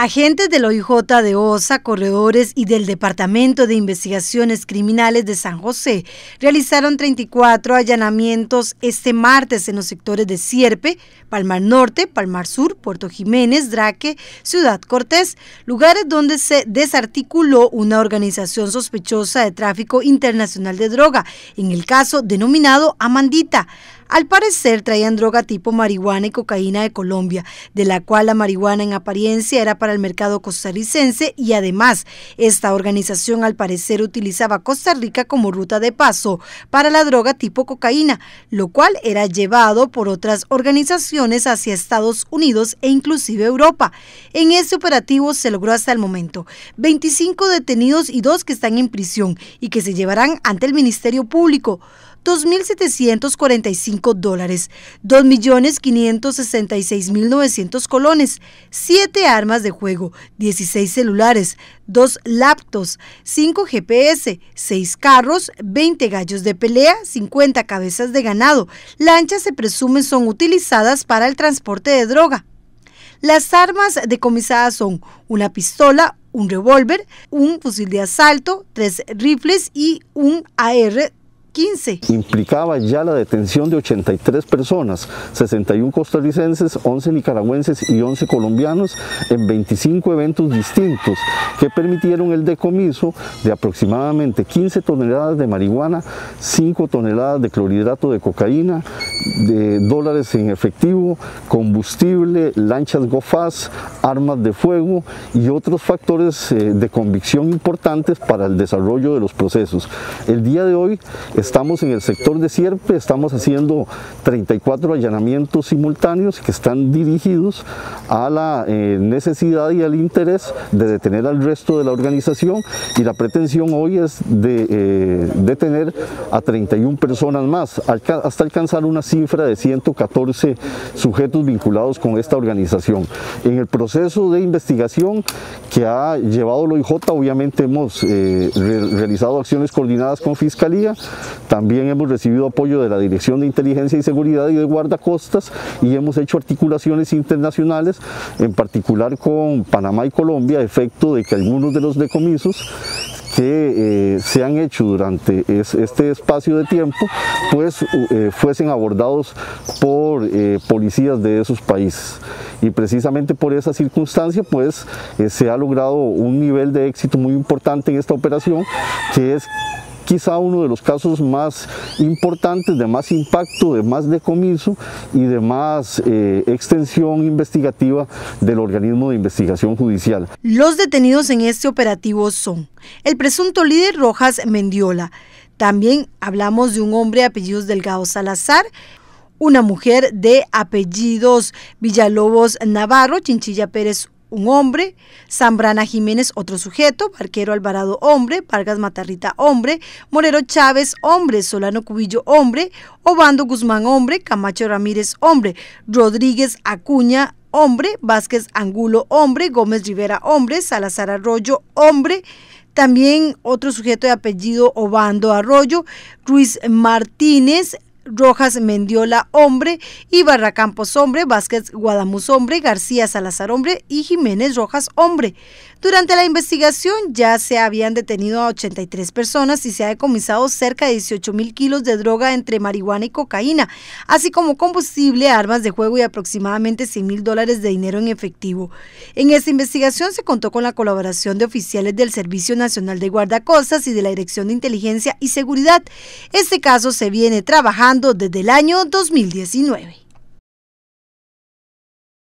Agentes del OIJ de OSA, corredores y del Departamento de Investigaciones Criminales de San José realizaron 34 allanamientos este martes en los sectores de Sierpe, Palmar Norte, Palmar Sur, Puerto Jiménez, Draque, Ciudad Cortés, lugares donde se desarticuló una organización sospechosa de tráfico internacional de droga, en el caso denominado Amandita. Al parecer traían droga tipo marihuana y cocaína de Colombia, de la cual la marihuana en apariencia era para el mercado costarricense y además esta organización al parecer utilizaba Costa Rica como ruta de paso para la droga tipo cocaína, lo cual era llevado por otras organizaciones hacia Estados Unidos e inclusive Europa. En este operativo se logró hasta el momento 25 detenidos y dos que están en prisión y que se llevarán ante el Ministerio Público. 2.745 dólares, 2.566.900 colones, 7 armas de juego, 16 celulares, 2 laptops, 5 GPS, 6 carros, 20 gallos de pelea, 50 cabezas de ganado. Lanchas se presumen son utilizadas para el transporte de droga. Las armas decomisadas son una pistola, un revólver, un fusil de asalto, tres rifles y un AR Implicaba ya la detención de 83 personas, 61 costarricenses, 11 nicaragüenses y 11 colombianos en 25 eventos distintos que permitieron el decomiso de aproximadamente 15 toneladas de marihuana, 5 toneladas de clorhidrato de cocaína, de dólares en efectivo, combustible, lanchas gofas, armas de fuego y otros factores eh, de convicción importantes para el desarrollo de los procesos. El día de hoy Estamos en el sector de Sierpe, estamos haciendo 34 allanamientos simultáneos que están dirigidos a la eh, necesidad y al interés de detener al resto de la organización y la pretensión hoy es de eh, detener a 31 personas más, hasta alcanzar una cifra de 114 sujetos vinculados con esta organización. En el proceso de investigación que ha llevado lo OIJ, obviamente hemos eh, realizado acciones coordinadas con Fiscalía, también hemos recibido apoyo de la Dirección de Inteligencia y Seguridad y de Guardacostas y hemos hecho articulaciones internacionales, en particular con Panamá y Colombia, a efecto de que algunos de los decomisos que eh, se han hecho durante este espacio de tiempo, pues eh, fuesen abordados por eh, policías de esos países. Y precisamente por esa circunstancia, pues se ha logrado un nivel de éxito muy importante en esta operación, que es quizá uno de los casos más importantes, de más impacto, de más decomiso y de más eh, extensión investigativa del organismo de investigación judicial. Los detenidos en este operativo son el presunto líder Rojas Mendiola. También hablamos de un hombre de apellidos Delgado Salazar, una mujer de apellidos Villalobos Navarro, Chinchilla Pérez un hombre, Zambrana Jiménez, otro sujeto, Barquero Alvarado, hombre, Vargas Matarrita, hombre, Morero Chávez, hombre, Solano Cubillo, hombre, Obando Guzmán, hombre, Camacho Ramírez, hombre, Rodríguez Acuña, hombre, Vázquez Angulo, hombre, Gómez Rivera, hombre, Salazar Arroyo, hombre, también otro sujeto de apellido Obando Arroyo, Ruiz Martínez, Rojas Mendiola Hombre Ibarra Campos Hombre, Vázquez Guadamuz Hombre, García Salazar Hombre y Jiménez Rojas Hombre. Durante la investigación ya se habían detenido a 83 personas y se ha decomisado cerca de 18 mil kilos de droga entre marihuana y cocaína, así como combustible, armas de juego y aproximadamente 100 mil dólares de dinero en efectivo. En esta investigación se contó con la colaboración de oficiales del Servicio Nacional de Guardacostas y de la Dirección de Inteligencia y Seguridad. Este caso se viene trabajando desde el año 2019.